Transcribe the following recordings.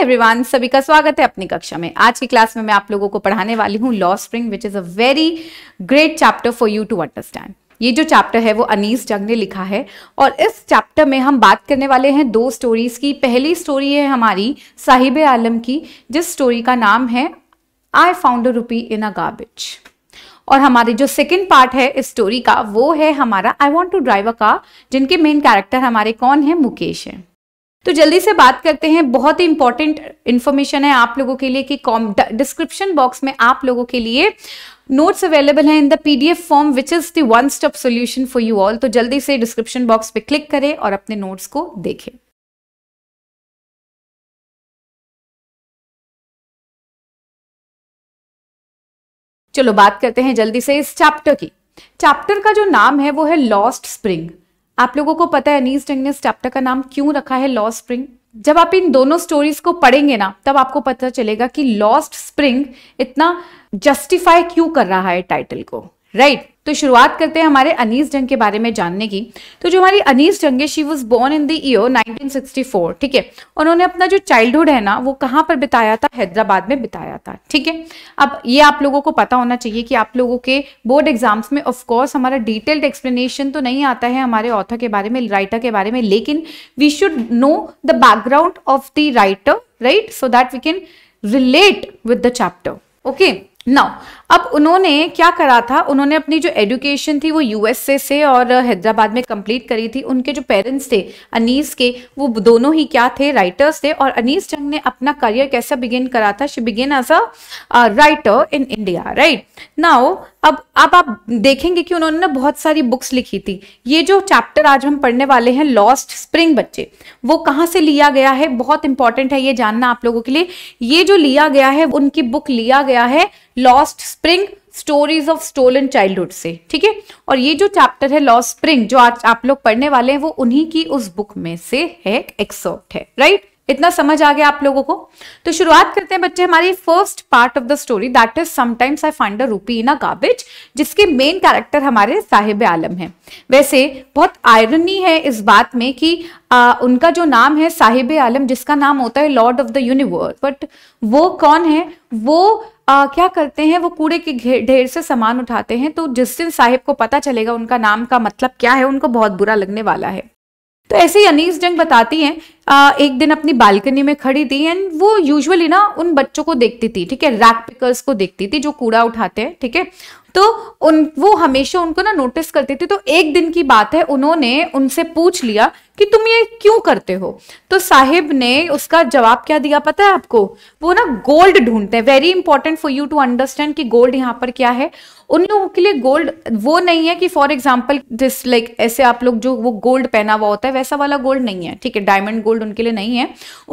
Everyone सभी का स्वागत है अपनी कक्षा में आज की क्लास में मैं आप लोगों को पढ़ाने वाली हूँ लॉ Spring which is a very great chapter for you to understand ये जो चैप्टर है वो अनीस जंग ने लिखा है और इस चैप्टर में हम बात करने वाले हैं दो स्टोरीज की पहली स्टोरी है हमारी साहिब आलम की जिस स्टोरी का नाम है I found a rupee in a garbage और हमारी जो सेकेंड पार्ट है इस स्टोरी का वो है हमारा I want to drive a car जिनके मेन कैरेक्टर हमारे कौन है मुकेश है तो जल्दी से बात करते हैं बहुत ही इंपॉर्टेंट इन्फॉर्मेशन है आप लोगों के लिए कि डिस्क्रिप्शन बॉक्स में आप लोगों के लिए नोट्स अवेलेबल हैं in the PDF form which is the one stop solution for you all तो जल्दी से डिस्क्रिप्शन बॉक्स पे क्लिक करें और अपने नोट्स को देखें चलो बात करते हैं जल्दी से इस चैप्टर की चैप्टर का जो नाम है वो है लॉस्ट स्प्रिंग आप लोगों को पता है अनीस टंग ने इस चैप्टर का नाम क्यों रखा है लॉ स्प्रिंग जब आप इन दोनों स्टोरीज को पढ़ेंगे ना तब आपको पता चलेगा कि लॉस्ट स्प्रिंग इतना जस्टिफाई क्यों कर रहा है टाइटल को राइट right. तो शुरुआत करते हैं हमारे अनीस जंग के बारे में जानने की तो जो हमारी अनीस जंग है she was born in the year 1964 ठीक है उन्होंने अपना जो चाइल्डहुड है ना वो कहाँ पर बिताया था हैदराबाद में बिताया था ठीक है अब ये आप लोगों को पता होना चाहिए कि आप लोगों के बोर्ड एग्जाम्स में ऑफकोर्स हमारा डिटेल्ड एक्सप्लेनेशन तो नहीं आता है हमारे ऑथर के बारे में राइटर के बारे में लेकिन we should know the background of the writer right so that we can relate with the chapter okay now अब उन्होंने क्या करा था उन्होंने अपनी जो एडुकेशन थी वो यूएसए से और हैदराबाद में कंप्लीट करी थी उनके जो पेरेंट्स थे अनीस के वो दोनों ही क्या थे राइटर्स थे और अनीस जंग ने अपना करियर कैसा बिगिन करा था she begin as a writer in India right now अब अब आप देखेंगे कि उन्होंने ना बहुत सारी बुक्स लिखी थी ये जो चैप्टर आज हम पढ़ने वाले हैं लॉस्ट स्प्रिंग बच्चे वो कहाँ से लिया गया है बहुत इंपॉर्टेंट है ये जानना आप लोगों के लिए ये जो लिया गया है उनकी बुक लिया गया है lost spring stories of stolen childhood से ठीक है और ये जो चैप्टर है लॉ स्प्रिंग जो आज आप लोग पढ़ने वाले हैं वो उन्हीं की उस बुक में से है एक्सर्ट है राइट इतना समझ आ गया आप लोगों को तो शुरुआत करते हैं बच्चे हमारी first part of the story that is sometimes I find a rupee in a garbage जिसके मेन कैरेक्टर हमारे साहिब आलम है वैसे बहुत आयरनी है इस बात में कि आ, उनका जो नाम है साहिब आलम जिसका नाम होता है lord of the universe but वो कौन है वो आ, क्या करते हैं वो कूड़े के ढेर से सामान उठाते हैं तो जिस दिन साहिब को पता चलेगा उनका नाम का मतलब क्या है उनको बहुत बुरा लगने वाला है तो ऐसे ही अनीस जंग बताती हैं एक दिन अपनी बालकनी में खड़ी थी एंड वो यूजुअली ना उन बच्चों को देखती थी ठीक है रैक पिकर्स को देखती थी जो कूड़ा उठाते हैं ठीक है तो उन वो हमेशा उनको ना नोटिस करती थी तो एक दिन की बात है उन्होंने उनसे पूछ लिया कि तुम ये क्यों करते हो तो साहिब ने उसका जवाब क्या दिया पता है आपको वो ना गोल्ड ढूंढते हैं very important for you to understand कि गोल्ड यहाँ पर क्या है उन लोगों के लिए गोल्ड वो नहीं है कि फॉर एग्जाम्पल जिस लाइक ऐसे आप लोग जो वो गोल्ड पहना हुआ होता है वैसा वाला गोल्ड नहीं है ठीक है डायमंड गोल्ड उनके लिए नहीं है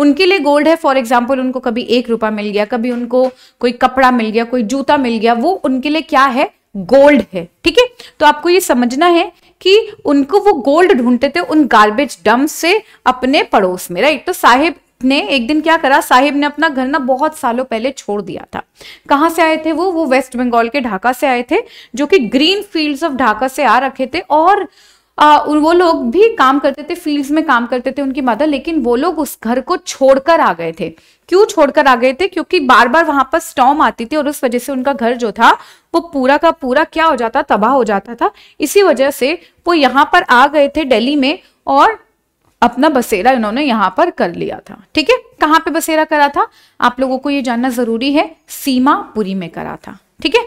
उनके लिए गोल्ड है फॉर एग्जाम्पल उनको कभी एक रुपया मिल गया कभी उनको कोई कपड़ा मिल गया कोई जूता मिल गया वो उनके लिए क्या है गोल्ड है ठीक है तो आपको ये समझना है कि उनको वो गोल्ड ढूंढते थे उन गार्बेज डम्प से अपने पड़ोस में राइट तो साहिब ने एक दिन क्या करा साहिब ने अपना घर ना बहुत सालों पहले छोड़ दिया था कहाँ से आए थे वो वो वेस्ट बंगाल के ढाका से आए थे जो कि ग्रीन फील्ड्स ऑफ ढाका से आ रखे थे और आ, उन वो लोग भी काम करते थे फील्ड्स में काम करते थे उनकी मदर लेकिन वो लोग उस घर को छोड़कर आ गए थे क्यों छोड़कर आ गए थे क्योंकि बार बार वहां पर स्टॉम आती थी और उस वजह से उनका घर जो था वो पूरा का पूरा क्या हो जाता तबाह हो जाता था इसी वजह से वो यहाँ पर आ गए थे दिल्ली में और अपना बसेरा इन्होंने यहाँ पर कर लिया था ठीक है कहाँ पे बसेरा करा था आप लोगों को ये जानना जरूरी है सीमापुरी में करा था ठीक है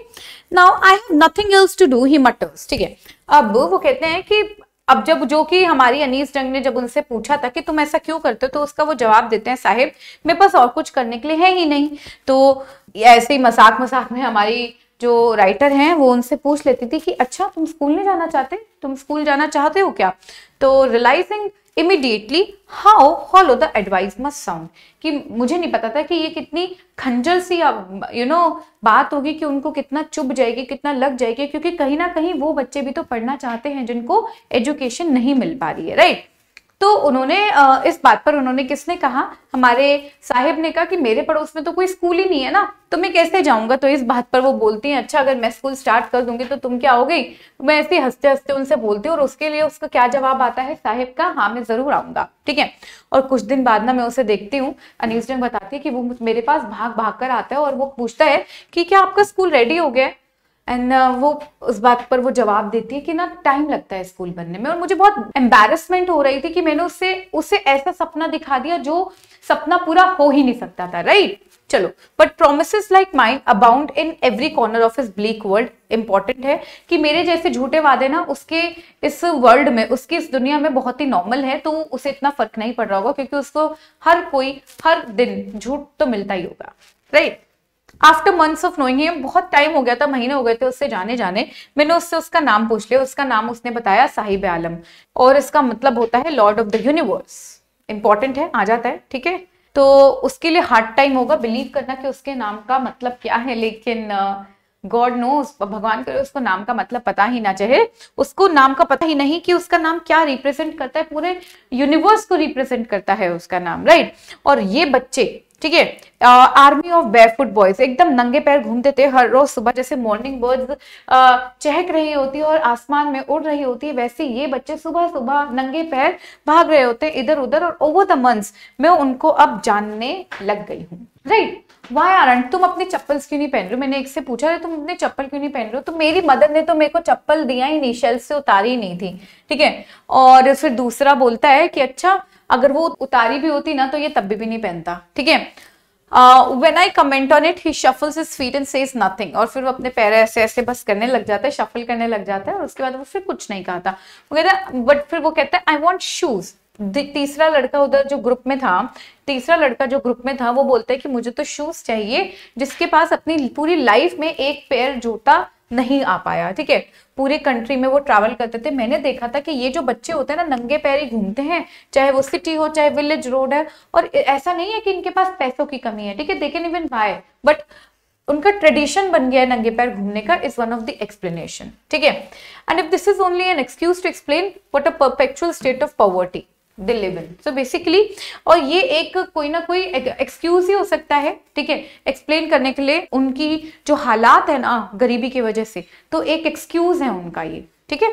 now I have nothing else to do he mutters ठीक है अब वो कहते हैं कि अब जब जो कि हमारी अनीस डंग ने जब उनसे पूछा था कि तुम ऐसा क्यों करते हो तो उसका वो जवाब देते हैं साहेब मेरे पास और कुछ करने के लिए है ही नहीं तो ऐसे ही मजाक मजाक में हमारी जो राइटर हैं वो उनसे पूछ लेती थी कि अच्छा तुम स्कूल नहीं जाना चाहते तुम स्कूल जाना चाहते हो क्या तो realising immediately how follow the advice must sound कि मुझे नहीं पता था कि ये कितनी खंजर सी यू नो बात होगी कि उनको कितना चुभ जाएगी कितना लग जाएगी क्योंकि कहीं ना कहीं वो बच्चे भी तो पढ़ना चाहते हैं जिनको एजुकेशन नहीं मिल पा रही है राइट तो उन्होंने इस बात पर उन्होंने किसने कहा हमारे साहिब ने कहा कि मेरे पड़ोस में तो कोई स्कूल ही नहीं है ना तो मैं कैसे जाऊंगा तो इस बात पर वो बोलती हैं अच्छा अगर मैं स्कूल स्टार्ट कर दूंगी तो तुम क्या हो गई तो मैं ऐसे हंसते हंसते उनसे बोलती हूँ और उसके लिए उसका क्या जवाब आता है साहिब का हाँ मैं जरूर आऊंगा ठीक है और कुछ दिन बाद ना मैं उसे देखती हूँ अनिल जंग बताती है कि वो मेरे पास भाग भाग कर आता है और वो पूछता है कि क्या आपका स्कूल रेडी हो गया है एंड uh, वो उस बात पर वो जवाब देती है कि ना टाइम लगता है स्कूल बनने में और मुझे बहुत एम्बेरसमेंट हो रही थी कि मैंने उससे उसे ऐसा सपना दिखा दिया जो सपना पूरा हो ही नहीं सकता था राइट right? चलो but promise like mind abound in every corner of his bleak world important है कि मेरे जैसे झूठे वादे ना उसके इस वर्ल्ड में उसकी इस दुनिया में बहुत ही नॉर्मल है तो उसे इतना फर्क नहीं पड़ रहा होगा क्योंकि उसको हर कोई हर दिन झूठ तो मिलता ही होगा right right? After months of knowing him बहुत टाइम हो गया था महीने हो गए थे उससे जाने जाने मैंने उससे उसका नाम पूछ लिया उसका नाम उसने बताया साहिब आलम और इसका मतलब होता है lord of the universe important है आ जाता है ठीक है तो उसके लिए हार्ड टाइम होगा बिलीव करना कि उसके नाम का मतलब क्या है लेकिन गॉड नो भगवान करे उसको नाम का मतलब पता ही ना चाहे उसको नाम का पता ही नहीं कि उसका नाम क्या रिप्रेजेंट करता है पूरे यूनिवर्स को रिप्रेजेंट करता है उसका नाम राइट और ये बच्चे ठीक है आर्मी ऑफ बैरफुट बॉयज एकदम नंगे पैर घूमते थे हर रोज सुबह जैसे मॉर्निंग बर्ड्स चहक रही होती है और आसमान में उड़ रही होती है वैसे ये बच्चे सुबह सुबह नंगे पैर भाग रहे होते हैं इधर उधर और ओवर द मंथ्स मैं उनको अब जानने लग गई हूँ राइट वाई आर तुम अपनी चप्पल्स क्यों नहीं पहन रहे हो मैंने एक से पूछा तुम अपने चप्पल क्यों नहीं पहन रहे हो तो मेरी मदद ने तो मेरे को चप्पल दिया ही नहीं शेल्फ से उतारी ही नहीं थी ठीक है और फिर दूसरा बोलता है कि अच्छा अगर वो उतारी भी होती ना तो ये तब भी नहीं पहनता ठीक है when I comment on it he shuffles his feet and says nothing और फिर वो अपने पैर ऐसे ऐसे बस करने लग जाता है शफल करने लग जाता है और उसके बाद वो फिर कुछ नहीं कहता वो कहता बट फिर वो कहता है आई वॉन्ट शूज तीसरा लड़का उधर जो ग्रुप में था तीसरा लड़का जो ग्रुप में था वो बोलता है कि मुझे तो शूज चाहिए जिसके पास अपनी पूरी लाइफ में एक पेयर जूता नहीं आ पाया ठीक है पूरे कंट्री में वो ट्रैवल करते थे मैंने देखा था कि ये जो बच्चे होते हैं ना नंगे पैर ही घूमते हैं चाहे वो सिटी हो चाहे विलेज रोड है और ऐसा नहीं है कि इनके पास पैसों की कमी है ठीक है देखे इवन बाय बट उनका ट्रेडिशन बन गया है नंगे पैर घूमने का is one of the explanation ठीक है and if this is only an excuse to explain what a perpetual state of poverty डिलेबल सो बेसिकली और ये एक कोई ना कोई एक्सक्यूज ही हो सकता है ठीक है एक्सप्लेन करने के लिए उनकी जो हालात है ना गरीबी की वजह से तो एक एक्सक्यूज है उनका ये ठीक है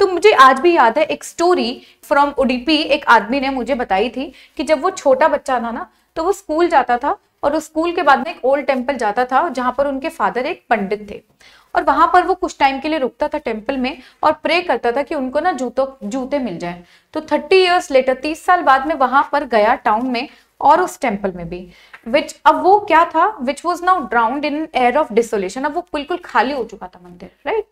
तो मुझे आज भी याद है एक स्टोरी फ्रॉम उडीपी एक आदमी ने मुझे बताई थी कि जब वो छोटा बच्चा था ना तो वो स्कूल जाता था और उस स्कूल के बाद में एक ओल्ड टेम्पल जाता था जहां पर उनके फादर एक पंडित थे और वहां पर वो कुछ टाइम के लिए रुकता था टेम्पल में और प्रे करता था कि उनको ना जूतों जूते मिल जाए तो थर्टी ईयर्स लेटर तीस साल बाद में वहां पर गया टाउन में और उस टेम्पल में भी विच अब वो क्या था which was now drowned in air of desolation अब वो बिल्कुल खाली हो चुका था मंदिर राइट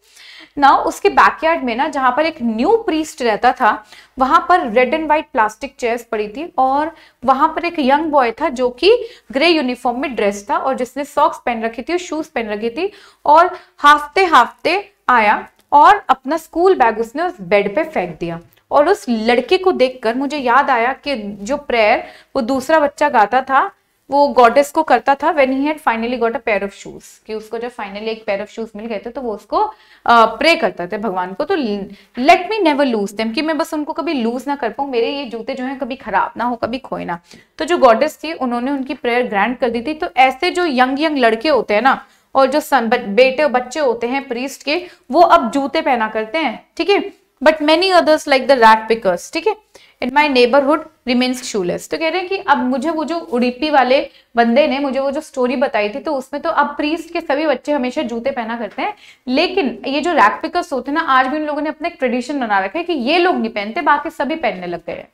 ना उसके बैकयार्ड में ना जहां पर एक न्यू प्रीस्ट रहता था वहां पर red and white plastic chairs पड़ी थी और वहां पर एक यंग बॉय था जो कि ग्रे यूनिफॉर्म में ड्रेस था और जिसने सॉक्स पहन रखी थी और शूज पहन रखी थी और हाफते हाफते आया और अपना स्कूल बैग उसने उस बेड पे फेंक दिया और उस लड़के को देखकर मुझे याद आया कि जो प्रेयर वो दूसरा बच्चा गाता था वो गॉडेस को करता था when he had finally got a pair of shoes कि उसको जब फाइनली एक पेयर ऑफ शूज मिल गए थे तो वो उसको प्रे करता था भगवान को तो let me never lose them कि मैं बस उनको कभी लूज ना कर पाऊँ मेरे ये जूते जो हैं कभी खराब ना हो कभी खोए ना तो जो गॉडेस थी उन्होंने उनकी प्रेयर ग्रांट कर दी थी तो ऐसे जो यंग यंग लड़के होते हैं ना और जो सन बेटे बच्चे होते हैं प्रीस्ट के वो अब जूते पहना करते हैं ठीक है but many others like the rag pickers ठीक है in my neighbourhood remains shoeless तो कह रहे हैं कि अब मुझे वो जो उड़ीपी वाले बंदे ने मुझे वो जो स्टोरी बताई थी तो उसमें तो अब प्रीस्ट के सभी बच्चे हमेशा जूते पहना करते हैं लेकिन ये जो रैक पिकर्स होते हैं ना आज भी उन लोगों ने अपना एक ट्रेडिशन बना रखा है कि ये लोग नहीं पहनते बाकी सभी पहनने लग गए हैं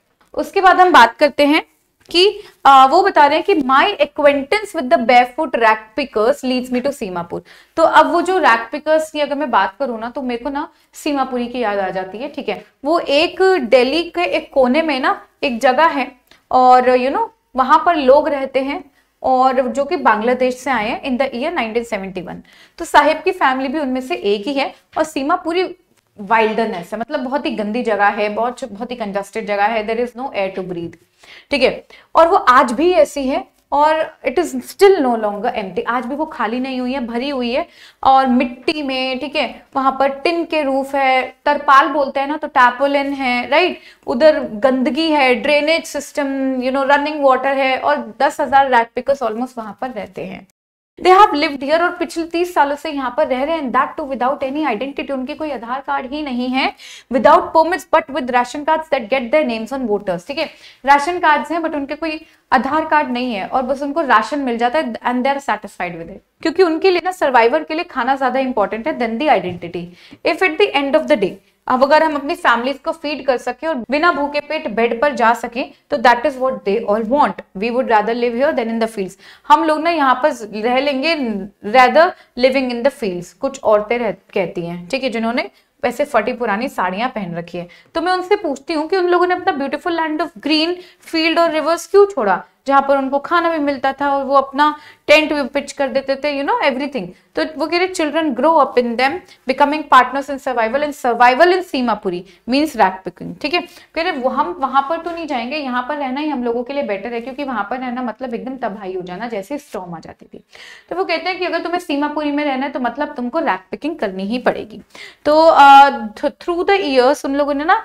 उसके बाद हम बात करते हैं कि आ, वो बता रहे हैं कि my acquaintance with the barefoot rag pickers leads me to Seemapur तो अब वो जो रैक पिकर्स की अगर मैं बात करूँ ना तो मेरे को ना सीमापुरी की याद आ जाती है ठीक है वो एक दिल्ली के एक कोने में ना एक जगह है और यू you नो know, वहां पर लोग रहते हैं और जो कि बांग्लादेश से आए हैं इन द ईयर 1971 तो साहेब की फैमिली भी उनमें से एक ही है और सीमापुरी वाइल्डनेस है मतलब बहुत ही गंदी जगह है बहुत बहुत ही कंजस्टेड जगह है there is no air to breathe ठीक है और वो आज भी ऐसी है और it is still no longer एम आज भी वो खाली नहीं हुई है भरी हुई है और मिट्टी में ठीक है वहां पर टिन के रूफ है तरपाल बोलते हैं ना तो टैपोलिन है राइट उधर गंदगी है drainage system you know running water है और दस हजार रैट पिकर्स ऑलमोस्ट वहां पर रहते हैं दे हैव लिव्ड हियर और पिछले तीस सालों से यहाँ पर रह रहे हैं that too without any identity उनकी कोई आधार कार्ड ही नहीं है without permits but with ration cards that get their names on voters ठीक है राशन कार्ड्स हैं बट उनके कोई आधार कार्ड नहीं है और बस उनको राशन मिल जाता है and they are satisfied with it क्योंकि उनके लिए ना सर्वाइवर के लिए खाना ज्यादा इंपॉर्टेंट है than the identity if at the end of the day अब अगर हम अपनी फैमिलीज को फीड कर सके और बिना भूखे पेट बेड पर जा सके तो that is what they all want we would rather live your than in the field हम लोग ना यहाँ पर रह लेंगे rather living in the field कुछ औरतें कहती हैं ठीक है जिन्होंने वैसे फटी पुरानी साड़ियां पहन रखी है तो मैं उनसे पूछती हूँ कि उन लोगों ने अपना beautiful land of green field और रिवर्स क्यों छोड़ा जहां पर उनको खाना भी मिलता था और वो अपना टेंट भी पिच कर देते थे यू नो एवरीथिंग तो वो कह रहे children grow up in them becoming partners in survival in survival in Seemapuri means rag picking ठीक है कह रहे हम वहां पर तो नहीं जाएंगे यहाँ पर रहना ही हम लोगों के लिए बेटर है क्योंकि वहां पर रहना मतलब एकदम तबाही हो जाना जैसे स्ट्रॉम आ जाती थी तो वो कहते हैं कि अगर तुम्हें सीमापुरी में रहना है तो मतलब तुमको रैक पिकिंग करनी ही पड़ेगी तो थ्रू द ईयर्स उन लोगों ने ना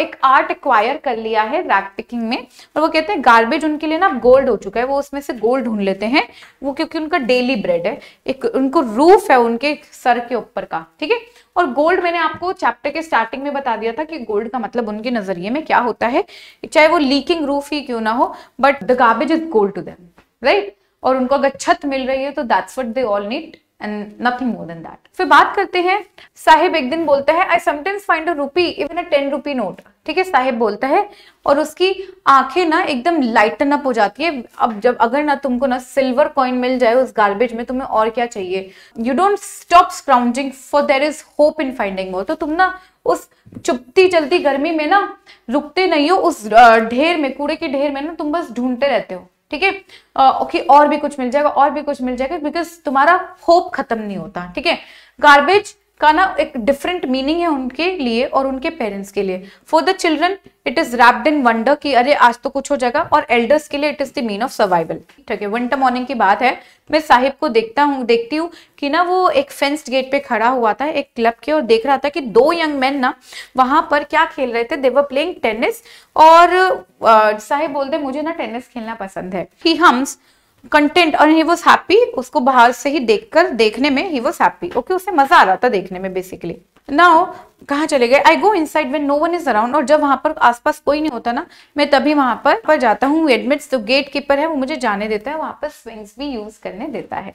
एक आर्ट एक्वायर कर लिया है रैक पिकिंग में और वो कहते हैं गार्बेज उनके लिए ना गोल्ड हो चुका है वो उसमें से गोल्ड ढूंढ लेते हैं वो क्योंकि उनका डेली ब्रेड है एक उनको रूफ है उनके सर के ऊपर का ठीक है और गोल्ड मैंने आपको चैप्टर के स्टार्टिंग में बता दिया था कि गोल्ड का मतलब उनके नजरिए में क्या होता है चाहे वो लीकिंग रूफ ही क्यों ना हो but the garbage is gold to them right और उनको अगर छत मिल रही है तो that's what they all need and nothing more than that फिर बात करते हैं साहिब एक दिन बोलता है I sometimes find a rupee even a ten rupee note ठीक है साहिब बोलता है और उसकी आंखें ना एकदम लाइटन अप हो जाती है अब जब अगर ना तुमको ना सिल्वर कॉइन मिल जाए उस गार्बेज में तुम्हें और क्या चाहिए you don't stop scrounging for there is hope in finding more तो तुम ना उस चुपती चलती गर्मी में ना रुकते नहीं हो उस ढेर में कूड़े के ढेर में ना तुम बस ढूंढते रहते हो ठीक है ओके और भी कुछ मिल जाएगा और भी कुछ मिल जाएगा बिकॉज तुम्हारा होप खत्म नहीं होता ठीक है गार्बेज का ना एक डिफरेंट मीनिंग है उनके लिए और उनके पेरेंट्स के लिए for the children it is wrapped in wonder कि अरे आज तो कुछ हो जाएगा और एल्डर्स के लिए it is the mean of survival ठीक है विंटर मॉर्निंग की बात है मैं साहिब को देखता हूँ देखती हूँ कि ना वो एक फेंस्ड गेट पे खड़ा हुआ था एक क्लब के और देख रहा था कि दो यंग मैन ना वहां पर क्या खेल रहे थे देवर प्लेइंग टेनिस और साहिब बोलते मुझे ना टेनिस खेलना पसंद है ही हम्स कंटेंट और ही वॉज हैप्पी उसको बाहर से ही देखकर देखने में ही वॉज हैप्पी ओके उसे मजा आ रहा था देखने में बेसिकली नाउ कहाँ चले गए I go inside when no one is around और जब वहाँ पर आसपास कोई नहीं होता ना मैं तभी वहाँ पर पर जाता हूँ एडमिट्स तो गेट कीपर है वो मुझे जाने देता है वहाँ पर स्विंग्स भी यूज करने देता है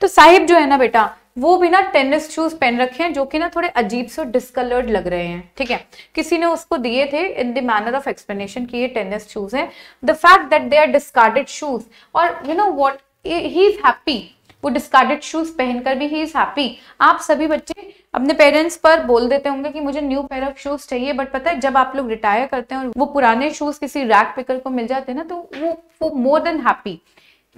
तो साहिब जो है ना बेटा वो भी ना टेनिस शूज पहन रखे हैं जो कि ना थोड़े अजीब से डिसकलर्ड लग रहे हैं ठीक है किसी ने उसको दिए थे in the manner of explanation कि ये टेनिस शूज हैं the fact that they are discarded shoes और you know what he is happy वो डिस्कार्डेड शूज पहनकर भी ही इज हैप्पी आप सभी बच्चे अपने पेरेंट्स पर बोल देते होंगे कि मुझे न्यू पेयर ऑफ शूज चाहिए बट पता है जब आप लोग रिटायर करते हैं और वो पुराने शूज किसी रैक पिकर को मिल जाते हैं ना तो वो वो मोर देन हैप्पी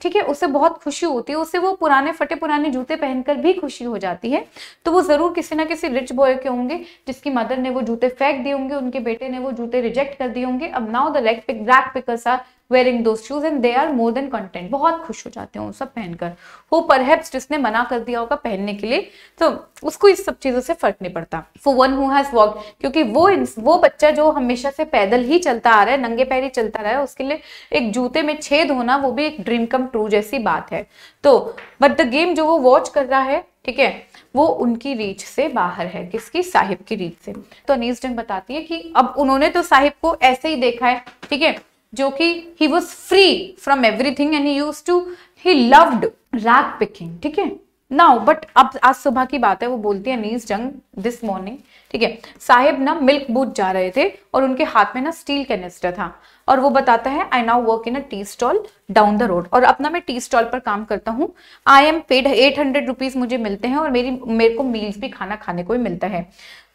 ठीक है उसे बहुत खुशी होती है उसे वो पुराने फटे पुराने जूते पहनकर भी खुशी हो जाती है तो वो ज़रूर किसी ना किसी रिच बॉय के होंगे जिसकी मदर ने वो जूते फेंक दिए होंगे उनके बेटे ने वो जूते रिजेक्ट कर दिए होंगे अब now the rag pick rag pickers are wearing two shoes and they are more than content बहुत खुश हो जाते हैं वो सब पहनकर हो परहैप्स जिसने मना कर दिया होगा पहनने के लिए तो उसको इस सब चीज़ों से फर्क नहीं पड़ता for one who has walk क्योंकि वो वो बच्चा जो हमेशा से पैदल ही चलता आ रहा है नंगे पैर ही चलता रहा है उसके लिए एक जूते में छेद होना वो भी एक ड्रीम कम ट्रू जैसी बात है तो बट द गेम जो वो वॉच कर रहा है ठीक है वो उनकी रीच से बाहर है किसकी साहिब की रीच से तो अनीस जंग बताती है कि अब उन्होंने तो साहिब को ऐसे ही देखा है ठीक है जो कि he was free from everything and use to he loved rag picking ठीक है नाउ बट अब आज सुबह की बात है वो बोलती है नीज जंग दिस मॉर्निंग ठीक है साहेब ना मिल्क बूथ जा रहे थे और उनके हाथ में ना स्टील कैनेस्टर था और वो बताता है I now work in a tea stall down the road और अपना मैं टी स्टॉल पर काम करता हूँ I am paid eight hundred rupees मुझे मिलते हैं और मेरी मेरे को मील्स भी खाना खाने को भी मिलता है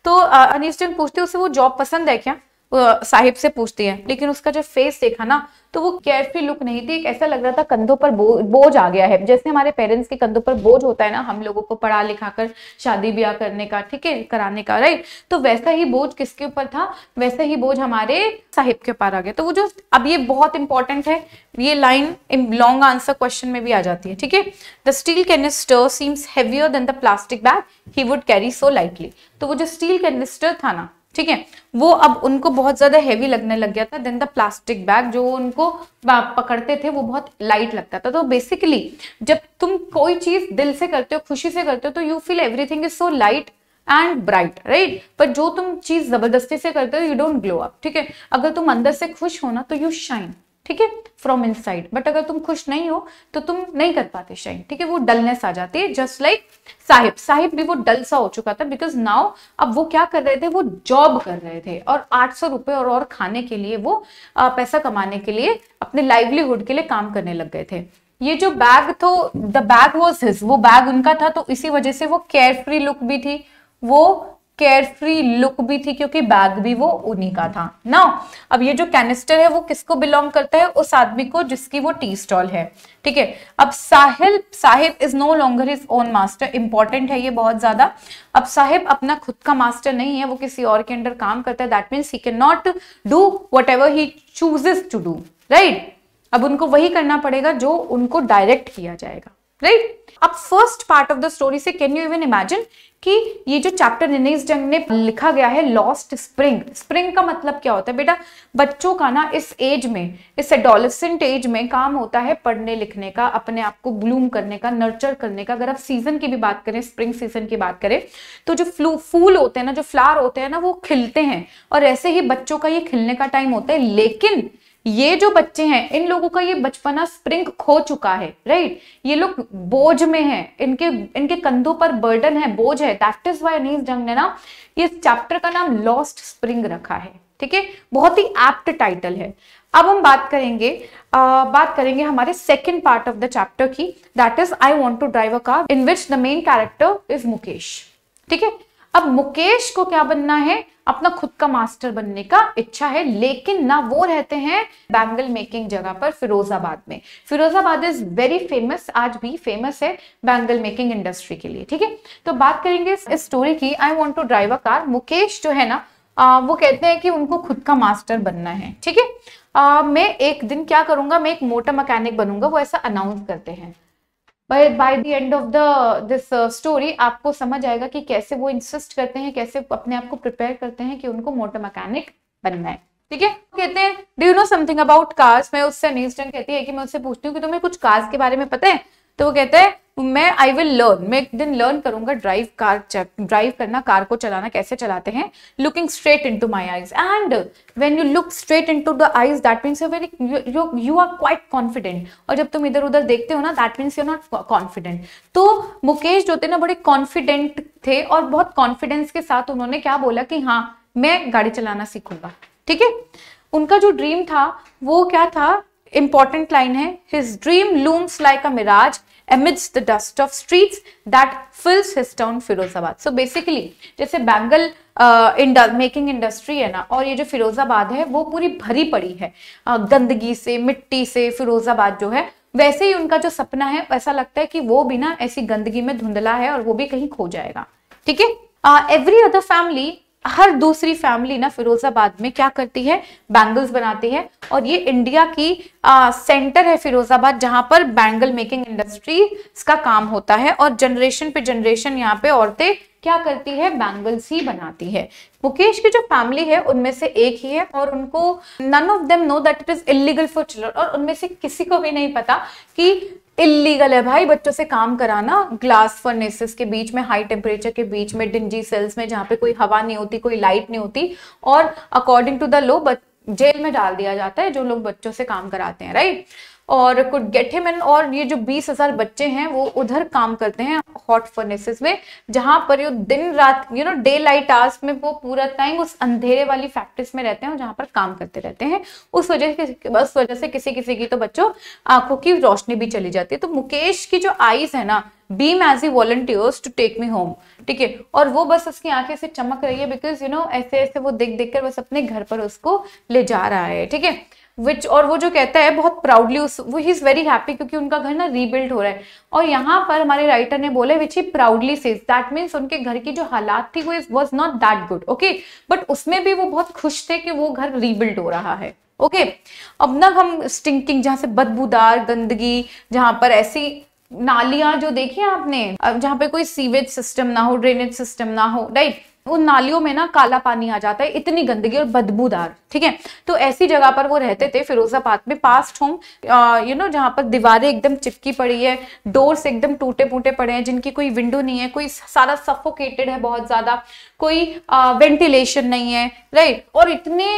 तो अनिश जंग पूछते उसे वो जॉब पसंद है क्या साहिब से पूछती है लेकिन उसका जो फेस देखा ना तो वो केयरफ्री लुक नहीं थी ऐसा लग रहा था कंधों पर बो, बोझ आ गया है जैसे हमारे पेरेंट्स के कंधों पर बोझ होता है ना हम लोगों को पढ़ा लिखा कर शादी ब्याह करने का ठीक है कराने का राइट तो वैसा ही बोझ किसके ऊपर था वैसा ही बोझ हमारे साहिब के ऊपर आ गया तो वो जो अब ये बहुत इंपॉर्टेंट है ये लाइन लॉन्ग आंसर क्वेश्चन में भी आ जाती है ठीक है the steel canister seems heavier than the plastic bag he would carry so lightly तो वो जो स्टील कैनिस्टर था ना ठीक है वो अब उनको बहुत ज़्यादा हैवी लगने लग गया था देन द प्लास्टिक बैग जो उनको पकड़ते थे वो बहुत लाइट लगता था तो बेसिकली जब तुम कोई चीज़ दिल से करते हो खुशी से करते हो तो you feel everything is so light and bright right पर जो तुम चीज़ ज़बरदस्ती से करते हो यू डोंट ग्लो अप ठीक है अगर तुम अंदर से खुश हो ना तो यू शाइन ठीक है फ्रॉम इन साइड बट अगर तुम खुश नहीं हो तो तुम नहीं कर पाते शाइन ठीक है वो डलनेस आ जाती है जस्ट लाइक साहिब साहिब भी वो डल सा हो चुका था बिकॉज नाउ अब वो क्या कर रहे थे वो जॉब कर रहे थे और आठ सौ रुपए और और खाने के लिए वो आ, पैसा कमाने के लिए अपने लाइवलीहुड के लिए काम करने लग गए थे ये जो बैग तो द बैग वॉज हिज वो बैग उनका था तो इसी वजह से वो केयर फ्री लुक भी थी वो केयरफ्री लुक भी थी क्योंकि बैग भी वो उन्हीं का था ना अब ये जो कैनिस्टर है वो किसको बिलोंग करता है उस आदमी को जिसकी वो टी स्टॉल है ठीक है अब Sahil Saheb is no longer his own master important है ये बहुत ज्यादा अब साहिब अपना खुद का मास्टर नहीं है वो किसी और के अंडर काम करता है that means he can not do whatever he chooses to do right अब उनको वही करना पड़ेगा जो उनको डायरेक्ट किया जाएगा राइट अब first part of the story से कैन यू इवन इमेजिन कि ये जो चैप्टर निनेश जंग ने लिखा गया है लॉस्ट स्प्रिंग स्प्रिंग का मतलब क्या होता है बेटा बच्चों का ना इस एज में इस एडोलसेंट एज में काम होता है पढ़ने लिखने का अपने आप को ब्लूम करने का नर्चर करने का अगर आप सीजन की भी बात करें स्प्रिंग सीजन की बात करें तो जो फ्लू फूल होते हैं ना जो फ्लावर होते हैं ना वो खिलते हैं और ऐसे ही बच्चों का ये खिलने का टाइम होता है लेकिन ये जो बच्चे हैं इन लोगों का ये बचपना स्प्रिंग खो चुका है राइट ये लोग बोझ में हैं इनके इनके कंधों पर बर्डन है बोझ है दैट इज वाई अनिस जंग ने ना इस चैप्टर का नाम लॉस्ट स्प्रिंग रखा है ठीक है बहुत ही एप्ट टाइटल है अब हम बात करेंगे आ, बात करेंगे हमारे second part of the chapter की that is I want to drive a car in which the main character is Mukesh ठीक है अब मुकेश को क्या बनना है अपना खुद का मास्टर बनने का इच्छा है लेकिन ना वो रहते हैं बैंगल मेकिंग जगह पर फिरोजाबाद में फिरोजाबाद इज वेरी फेमस आज भी फेमस है बैंगल मेकिंग इंडस्ट्री के लिए ठीक है तो बात करेंगे इस स्टोरी की I want to drive a car Mukesh जो है ना आ, वो कहते हैं कि उनको खुद का मास्टर बनना है ठीक है मैं एक दिन क्या करूंगा मैं एक मोटर मैकेनिक बनूंगा वो ऐसा अनाउंस करते हैं but by the end of the this story आपको समझ आएगा कि कैसे वो इंसिस्ट करते हैं कैसे अपने आप को प्रिपेयर करते हैं कि उनको मोटर मैकेनिक बनना है ठीक है कहते हैं do you know something about cars मैं उससे अनिस्टन कहती है कि मैं उससे पूछती हूँ कि तुम्हें कुछ कार्स के बारे में पता है तो वो कहता है मैं आई विल लर्न मैं एक दिन लर्न करूंगा ड्राइव कार ड्राइव करना कार को चलाना कैसे चलाते हैं looking straight into my eyes and when you look straight into the eyes that means very you are quite confident और जब तुम इधर उधर देखते हो ना that means you not confident तो मुकेश जो थे ना बड़े कॉन्फिडेंट थे और बहुत कॉन्फिडेंस के साथ उन्होंने क्या बोला कि हाँ मैं गाड़ी चलाना सीखूंगा ठीक है उनका जो ड्रीम था वो क्या था इंपॉर्टेंट लाइन है his dream looms like a mirage amidst the dust of streets that fills his town Firozabad so basically जैसे बैंगल मेकिंग इंडस्ट्री है ना और ये जो फिरोजाबाद है वो पूरी भरी पड़ी है uh, गंदगी से मिट्टी से फिरोजाबाद जो है वैसे ही उनका जो सपना है ऐसा लगता है कि वो भी ना ऐसी गंदगी में धुंधला है और वो भी कहीं खो जाएगा ठीक है एवरी अदर फैमिली हर दूसरी फैमिली ना फिरोजाबाद में क्या करती है बैंगल्स बनाती है और ये इंडिया की आ, सेंटर है फिरोजाबाद जहां पर बैंगल मेकिंग इंडस्ट्री का काम होता है और जनरेशन पे जनरेशन यहाँ पे औरतें क्या करती है बैंगल्स ही बनाती है मुकेश की जो फैमिली है उनमें से एक ही है और उनको none of them know that it is illegal for children और उनमें से किसी को भी नहीं पता कि इलीगल है भाई बच्चों से काम कराना ग्लास फर्नेसेस के बीच में हाई टेम्परेचर के बीच में डिंजी सेल्स में जहां पे कोई हवा नहीं होती कोई लाइट नहीं होती और अकॉर्डिंग टू द लो जेल में डाल दिया जाता है जो लोग बच्चों से काम कराते हैं राइट और कुछ गेट हिम एंड और ये जो बीस हजार बच्चे हैं वो उधर काम करते हैं हॉट फर्नेसेस में जहां पर ये दिन रात you know daylight hours में वो पूरा टाइम उस अंधेरे वाली फैक्ट्रीज में रहते हैं और पर काम करते रहते हैं उस वजह उस वजह से किसी किसी की तो बच्चों आंखों की रोशनी भी चली जाती है तो मुकेश की जो आईज है ना beam as he volunteers to take me home ठीक है और वो बस उसकी आंखें से चमक रही है बिकॉज यू नो ऐसे ऐसे वो देख देख कर बस अपने घर पर उसको ले जा रहा है ठीक है विच और वो जो कहता है बहुत प्राउडली उस वो ही इज़ वेरी हैप्पी क्योंकि उनका घर ना रीबिल्ड हो रहा है और यहाँ पर हमारे राइटर ने बोला which he proudly says that means उनके घर की जो हालात थी वो is was not that good okay but उसमें भी वो बहुत खुश थे कि वो घर रीबिल्ड हो रहा है ओके okay? अब ना हम स्टिंकिंग जहाँ से बदबूदार गंदगी जहाँ पर ऐसी नालियां जो देखी आपने जहाँ पे कोई सीवेज सिस्टम ना हो ड्रेनेज सिस्टम ना हो राइट right? उन नालियों में ना काला पानी आ जाता है इतनी गंदगी और बदबूदार ठीक है तो ऐसी जगह पर वो रहते थे फिरोजाबाद में पास्ट होम यू नो जहाँ पर दीवारें एकदम चिपकी पड़ी है डोर्स एकदम टूटे फूटे पड़े हैं जिनकी कोई विंडो नहीं है कोई सारा सफोकेटेड है बहुत ज़्यादा कोई वेंटिलेशन नहीं है राइट और इतने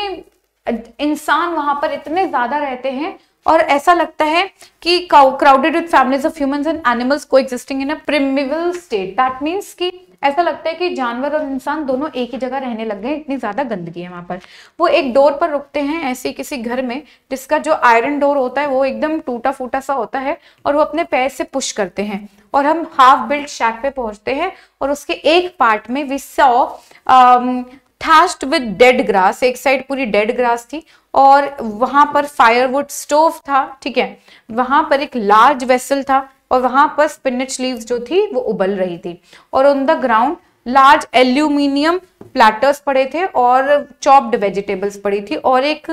इंसान वहाँ पर इतने ज़्यादा रहते हैं और ऐसा लगता है कि crowded with families of humans and animals coexisting in a primeval state that means कि ऐसा लगता है कि जानवर और इंसान दोनों एक ही जगह रहने लग गए इतनी ज़्यादा गंदगी है वहां पर वो एक डोर पर रुकते हैं ऐसे किसी घर में जिसका जो आयरन डोर होता है वो एकदम टूटा फूटा सा होता है और वो अपने पैर से पुश करते हैं और हम हाफ बिल्ड शैक पे पहुंचते हैं और उसके एक पार्ट में we saw thatch with dead grass एक साइड पूरी डेड ग्रास थी और वहां पर फायरवुड स्टोव था ठीक है वहां पर एक लार्ज वेसल था और वहां पर स्पिनच लीव्स जो थी वो उबल रही थी और on the ground large aluminium platters पड़े थे और चॉप्ड वेजिटेबल्स पड़ी थी और एक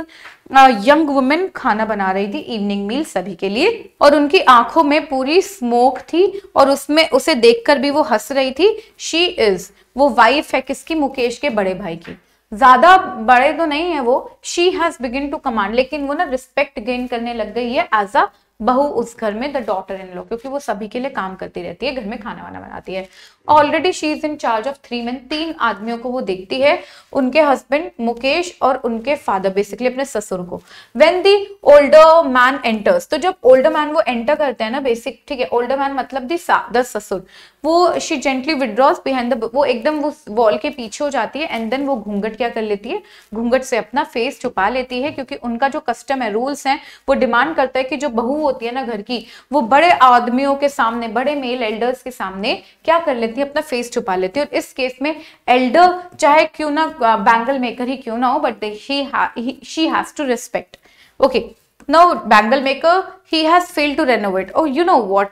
यंग वुमेन खाना बना रही थी इवनिंग मील सभी के लिए और उनकी आंखों में पूरी स्मोक थी और उसमें उसे देखकर भी वो हंस रही थी शी इज वो वाइफ है किसकी मुकेश के बड़े भाई की ज्यादा बड़े तो नहीं है वो she has begin to command लेकिन वो ना रिस्पेक्ट गेन करने लग गई है एज अ बहू उस घर में द डॉटर इन लॉ क्योंकि वो सभी के लिए काम करती रहती है घर में खाना वाना बनाती है already she is in charge of three man तीन आदमियों को वो देखती है उनके हस्बैंड मुकेश और उनके फादर बेसिकली अपने ससुर को when the older man enters तो जब ओल्डर मैन वो एंटर करते हैं ना बेसिक ठीक है ओल्डर मैन मतलब दी द ससुर वो she gently withdraws behind the वो एकदम वो वॉल के पीछे हो जाती है एंड देन वो घूंघट क्या कर लेती है घूंघट से अपना फेस छुपा लेती है क्योंकि उनका जो कस्टम है रूल्स हैं वो डिमांड करता है कि जो बहू होती है ना घर की वो बड़े आदमियों के सामने बड़े मेल एल्डर्स के सामने क्या कर लेती है अपना फेस छुपा लेती है और इस केस में एल्डर चाहे क्यों ना बैंगल मेकर ही क्यों ना हो but she has to respect okay no bangle maker he has fail to renovate और you know what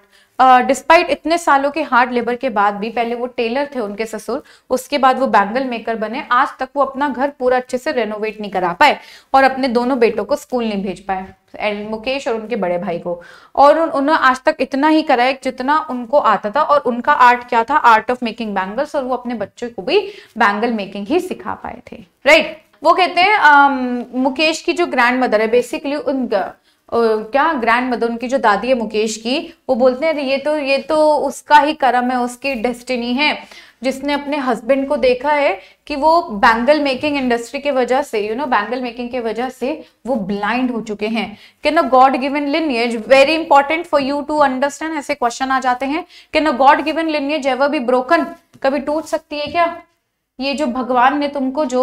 despite uh, इतने सालों के हार्ड लेबर के बाद भी पहले वो टेलर थे उनके ससुर उसके बाद वो बैंगल मेकर बने आज तक वो अपना घर पूरा अच्छे से रेनोवेट नहीं करा पाए और अपने दोनों बेटों को स्कूल नहीं भेज पाए मुकेश और उनके बड़े भाई को और उन्होंने आज तक इतना ही करा है जितना उनको आता था और उनका आर्ट क्या था आर्ट ऑफ मेकिंग बैंगल्स और वो अपने बच्चों को भी बैंगल मेकिंग ही सिखा पाए थे राइट right? वो कहते हैं मुकेश की जो ग्रैंड मदर है बेसिकली उन क्या ग्रैंड मदर उनकी जो दादी है मुकेश की वो बोलते हैं ये तो ये तो उसका ही कर्म है उसकी डेस्टिनी है जिसने अपने हस्बैंड को देखा है कि वो बैंगल मेकिंग इंडस्ट्री के वजह से यू नो बैंगल मेकिंग के वजह से वो ब्लाइंड हो चुके हैं can a god given lineage very important for you to understand ऐसे क्वेश्चन आ जाते हैं can a god given lineage ever be broken कभी टूट सकती है क्या ये जो भगवान ने तुमको जो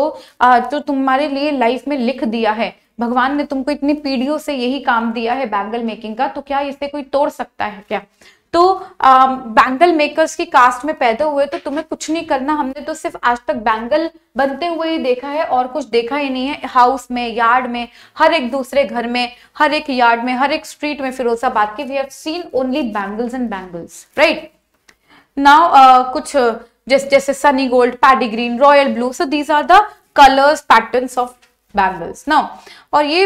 तो तुम्हारे लिए लाइफ में लिख दिया है भगवान ने तुमको इतनी पीढ़ियों से यही काम दिया है बैंगल मेकिंग का तो क्या इसे कोई तोड़ सकता है क्या तो बैंगल मेकर्स की कास्ट में पैदा हुए तो तुम्हें कुछ नहीं करना हमने तो सिर्फ आज तक बैंगल बनते हुए ही देखा है और कुछ देखा ही नहीं है हाउस में यार्ड में हर एक दूसरे घर में हर एक यार्ड में हर एक स्ट्रीट में फिरोजाबाद के we have seen only bangles and bangles right now कुछ जैसे sunny gold paddy green royal blue so these are the colours pattern of bangles ना और ये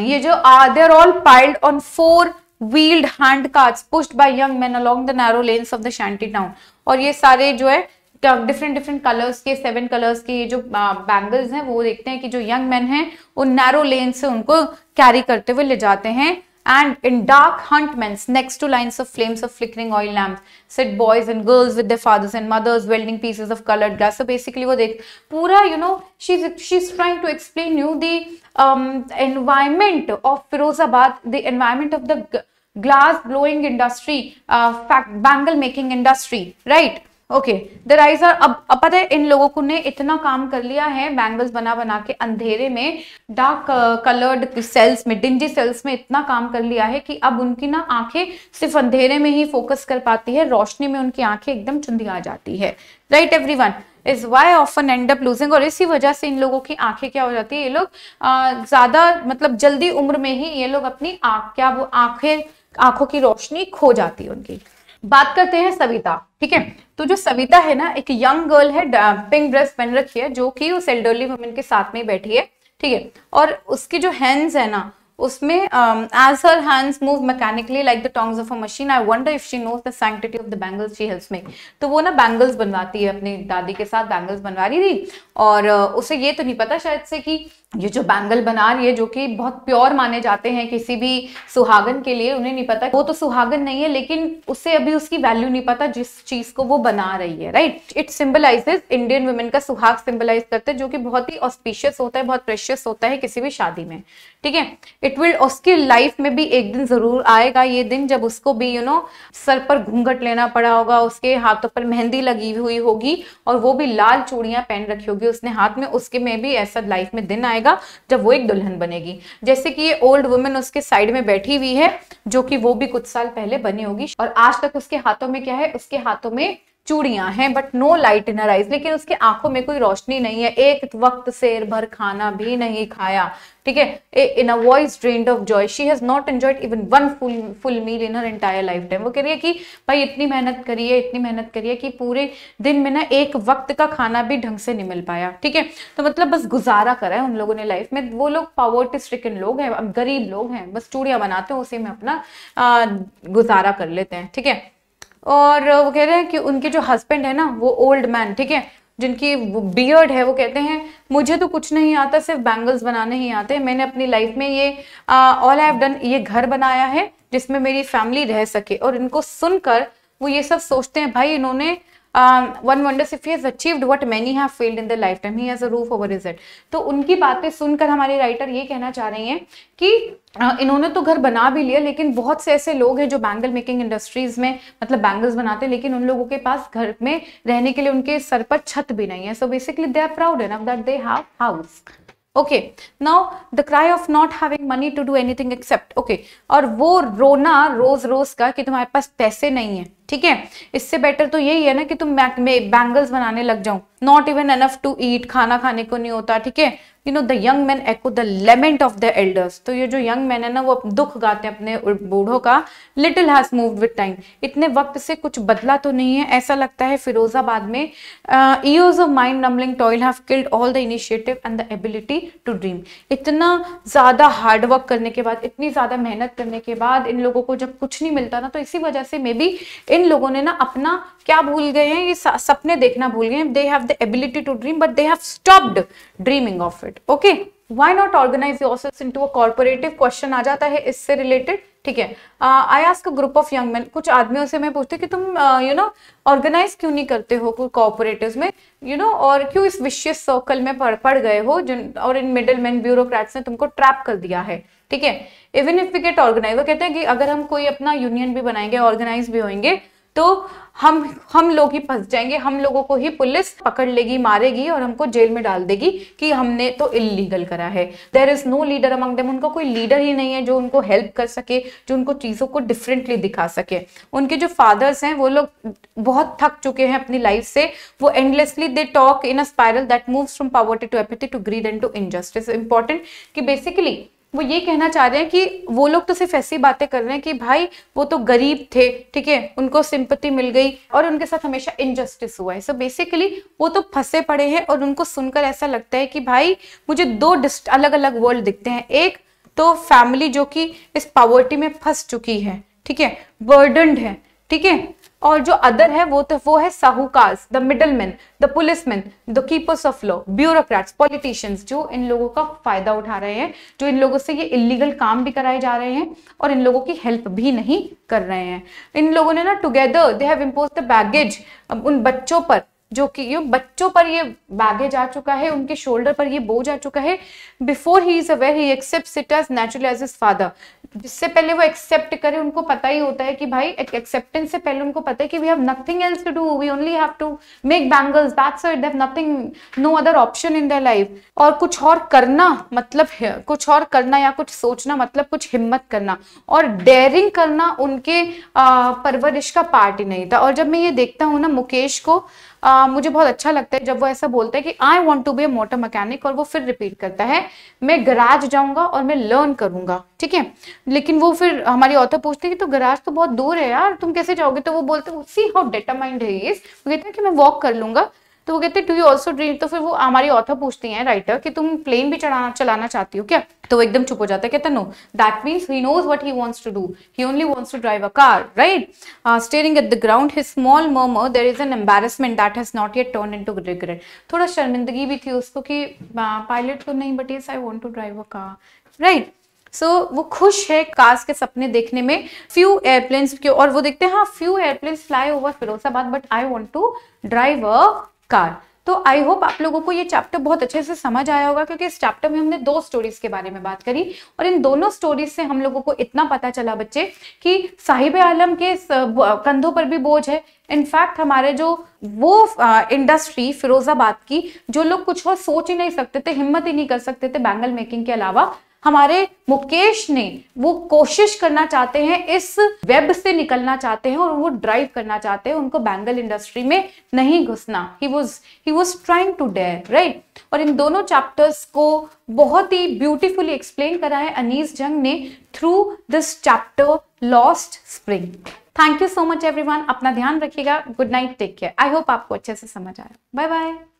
ये जो are there all piled on four wheeled hand cart pushed by young man along the narrow lanes of the shanty town और ये सारे जो है डिफरेंट डिफरेंट कलर्स के सेवन कलर्स के ये जो बैंगल्स हैं वो देखते हैं कि जो यंग मैन हैं वो नैरो लेन से उनको कैरी करते हुए ले जाते हैं and in dark huntments next to lines of flames of flickering oil lamps sit boys and girls with their fathers and mothers welding pieces of colored glass so basically wo dekh pura you know she's she's trying to explain you the um, environment of firozabad the environment of the glass blowing industry uh, fact bangle making industry right okay the riser अब अब पता है इन लोगों ने इतना काम कर लिया है बैंगल्स बना बना के अंधेरे में डार्क कलर्ड सेल्स में डिंजी सेल्स में इतना काम कर लिया है कि अब उनकी ना आंखें सिर्फ अंधेरे में ही फोकस कर पाती है रोशनी में उनकी आंखें एकदम चुंदी आ जाती है right every one is why often end up losing और इसी वजह से इन लोगों की आंखें क्या हो जाती है ये लोग uh, ज्यादा मतलब जल्दी उम्र में ही ये लोग अपनी आँख क्या वो आंखें आंखों की रोशनी खो जाती है उनकी बात करते हैं सविता ठीक है तो जो सविता है ना एक यंग गर्ल है पिंक ड्रेस पहन रखी है जो कि उस एल्डरली वुमेन के साथ में बैठी है ठीक है और उसकी जो हैंड्स है ना उसमें as her hands move mechanically like the tongs of a machine I wonder if she knows the sanctity of the bangles she helps make तो वो ना बैंगल्स बनवाती है अपनी दादी के साथ बैंगल्स बनवा रही थी और uh, उसे ये तो नहीं पता शायद से कि ये जो बैंगल बना रही है जो कि बहुत प्योर माने जाते हैं किसी भी सुहागन के लिए उन्हें नहीं पता वो तो सुहागन नहीं है लेकिन उससे अभी उसकी वैल्यू नहीं पता जिस चीज को वो बना रही है right it symbolises Indian women का सुहाग सिंबलाइज करते हैं जो कि बहुत ही ऑस्पिशियस होता है बहुत प्रेशियस होता है किसी भी शादी में ठीक है इट विल उसकी लाइफ में भी एक दिन जरूर आएगा ये दिन जब उसको भी यू you नो know, सर पर घूंघट लेना पड़ा होगा उसके हाथों पर मेहंदी लगी हुई होगी और वो भी लाल चूड़ियां पहन रखी होगी उसने हाथ में उसके में भी ऐसा लाइफ में दिन आएगा बनेगा जब वो एक दुल्हन बनेगी जैसे कि ये ओल्ड वुमेन उसके साइड में बैठी हुई है जो कि वो भी कुछ साल पहले बनी होगी और आज तक उसके हाथों में क्या है उसके हाथों में चूड़ियां हैं but no light in eyes लेकिन उसकी आंखों में कोई रोशनी नहीं है एक वक्त शेर भर खाना भी नहीं खाया ठीक है in a voice drained of joy she has not enjoyed even one full full meal in her entire life time वो कह रही है कि भाई इतनी मेहनत करिए इतनी मेहनत करिए कि पूरे दिन में ना एक वक्त का खाना भी ढंग से नहीं मिल पाया ठीक है तो मतलब बस गुजारा करा है उन लोगों ने लाइफ में वो लोग पावर्टी स्ट्रिकन लोग हैं गरीब लोग हैं बस चूड़िया बनाते हैं उसी में अपना आ, गुजारा कर लेते हैं ठीक है और वो कह रहे हैं कि उनके जो हस्बैंड है ना वो ओल्ड मैन ठीक है जिनकी बियर्ड है वो कहते हैं मुझे तो कुछ नहीं आता सिर्फ बैंगल्स बनाने ही आते हैं मैंने अपनी लाइफ में ये ऑल आई हैव डन ये घर बनाया है जिसमें मेरी फैमिली रह सके और इनको सुनकर वो ये सब सोचते हैं भाई इन्होंने um, one wonders if he has achieved what many have failed in their lifetime. He has a roof over his head. तो उनकी बातें सुनकर हमारे राइटर ये कहना चाह रहे हैं कि uh, इन्होंने तो घर बना भी लिया लेकिन बहुत से ऐसे लोग हैं जो बैंगल मेकिंग इंडस्ट्रीज में मतलब बैंगल्स बनाते हैं लेकिन उन लोगों के पास घर में रहने के लिए उनके सर पर छत भी नहीं है so basically they are proud enough that they have house okay now the cry of not having money to do anything except okay और वो रोना रोज रोज का कि तुम्हारे पास पैसे नहीं है ठीक है इससे बेटर तो यही है ना कि तुम बैंगल्स बनाने लग जाओ not even enough to eat खाना खाने को नहीं होता ठीक है you know the young man echo the lament of the elders तो ये जो यंग मैन है ना वो दुख गाते हैं अपने बूढ़ों का little has move with time इतने वक्त से कुछ बदला तो नहीं है ऐसा लगता है फिरोजाबाद में years of mind numbing toil have killed all the initiative and the ability to dream इतना ज़्यादा हार्डवर्क करने के बाद इतनी ज़्यादा मेहनत करने के बाद इन लोगों को जब कुछ नहीं मिलता ना तो इसी वजह से मे बी इन इन लोगों ने ना अपना क्या भूल गए हैं ये सपने देखना भूल गए हैं they have the ability to dream but they have stopped dreaming of it okay why not organise yourself into a cooperative question आ जाता है इससे रिलेटेड ठीक है I ask a group of young man कुछ आदमियों से मैं पूछती कि तुम यू नो ऑर्गेनाइज क्यों नहीं करते हो कोई में यू you नो know, और क्यों इस विशेष सर्कल में पड़ पड़ गए हो जिन और इन मिडिल मैन ब्यूरोक्रेट्स ने तुमको ट्रैप कर दिया है ठीक है even if we get organise वो कहते हैं कि अगर हम कोई अपना यूनियन भी बनाएंगे ऑर्गेनाइज भी होंगे तो हम हम लोग ही फंस जाएंगे हम लोगों को ही पुलिस पकड़ लेगी मारेगी और हमको जेल में डाल देगी कि हमने तो इलीगल करा है there is no leader among them उनका कोई लीडर ही नहीं है जो उनको हेल्प कर सके जो उनको चीज़ों को डिफरेंटली दिखा सके उनके जो फादर्स हैं वो लोग बहुत थक चुके हैं अपनी लाइफ से वो endlessly they talk in a spiral that moves from poverty to apathy to greed and to injustice important कि बेसिकली वो ये कहना चाह रहे हैं कि वो लोग तो सिर्फ ऐसी बातें कर रहे हैं कि भाई वो तो गरीब थे ठीक है उनको सिंपत्ति मिल गई और उनके साथ हमेशा इनजस्टिस हुआ है सो so बेसिकली वो तो फंसे पड़े हैं और उनको सुनकर ऐसा लगता है कि भाई मुझे दो अलग अलग वर्ल्ड दिखते हैं एक तो फैमिली जो कि इस पावर्टी में फंस चुकी है ठीक है बर्डनड है ठीक है और जो अदर है वो तो वो है साहूकार the middle man the police man the keepers of law bureaucrats politicians जो इन लोगों का फायदा उठा रहे हैं जो इन लोगों से ये इलीगल काम भी कराए जा रहे हैं और इन लोगों की हेल्प भी नहीं कर रहे हैं इन लोगों ने ना together they have impose the baggage उन बच्चों पर जो कि ये बच्चों पर ये बैगेज आ चुका है उनके शोल्डर पर ये बोझ आ चुका है before he is aware he accept it as natural as his father जिससे पहले वो एक्सेप्ट करे उनको पता ही होता है कि भाई एक्सेप्टेंस से पहले उनको पता है कि we have nothing else to do we only have to make bangles that's it they've nothing no other option in the life और कुछ और करना मतलब कुछ और करना या कुछ सोचना मतलब कुछ हिम्मत करना और डेयरिंग करना उनके परवरिश का पार्ट ही नहीं था और जब मैं ये देखता हूँ ना मुकेश को आ, मुझे बहुत अच्छा लगता है जब वो ऐसा बोलता है कि I want to be a motor mechanic और वो फिर रिपीट करता है मैं गराज जाऊंगा और मैं लर्न करूंगा ठीक है लेकिन वो फिर हमारी ऑथर पूछते हैं कि तो गराज तो बहुत दूर है यार तुम कैसे जाओगे तो वो बोलते सी हाउ डेटामाइंड है इस वो कहते हैं कि मैं वॉक कर लूंगा तो वो कहते हैं डू यू ऑल्सो ड्रीम तो फिर वो हमारी ऑथर पूछती हैं राइटर कि तुम प्लेन भी चढ़ाना चलाना चाहती हो क्या तो वो एकदम चुप हो जाता है कहता no that means he knows what he wants to do he only wants to drive a car right staring at the ground his small murmur there is an embarrassment that has not yet turn into regret थोड़ा शर्मिंदगी भी थी उसको कि pilot uh, तो नहीं but is I want to drive a car right right? So so, वो खुश है कार्स के सपने देखने में फ्यू एयरप्लेन्स के और वो देखते हैं हाँ few airplanes fly over Firozabad but I want to drive a car तो आई होप आप लोगों को ये चैप्टर बहुत अच्छे से समझ आया होगा क्योंकि इस चैप्टर में हमने दो स्टोरीज के बारे में बात करी और इन दोनों स्टोरीज से हम लोगों को इतना पता चला बच्चे कि साहिब आलम के कंधों पर भी बोझ है इनफैक्ट हमारे जो वो इंडस्ट्री फिरोजाबाद की जो लोग कुछ और सोच ही नहीं सकते थे हिम्मत ही नहीं कर सकते थे बैंगल मेकिंग के अलावा हमारे मुकेश ने वो कोशिश करना चाहते हैं इस वेब से निकलना चाहते हैं और वो ड्राइव करना चाहते हैं उनको बैंगल इंडस्ट्री में नहीं घुसना he was he was trying to dare right और इन दोनों चैप्टर्स को बहुत ही ब्यूटीफुली एक्सप्लेन करा है अनीस जंग ने through this chapter lost spring thank you so much everyone अपना ध्यान रखिएगा good night take care I hope आपको अच्छे से समझ आया बाय बाय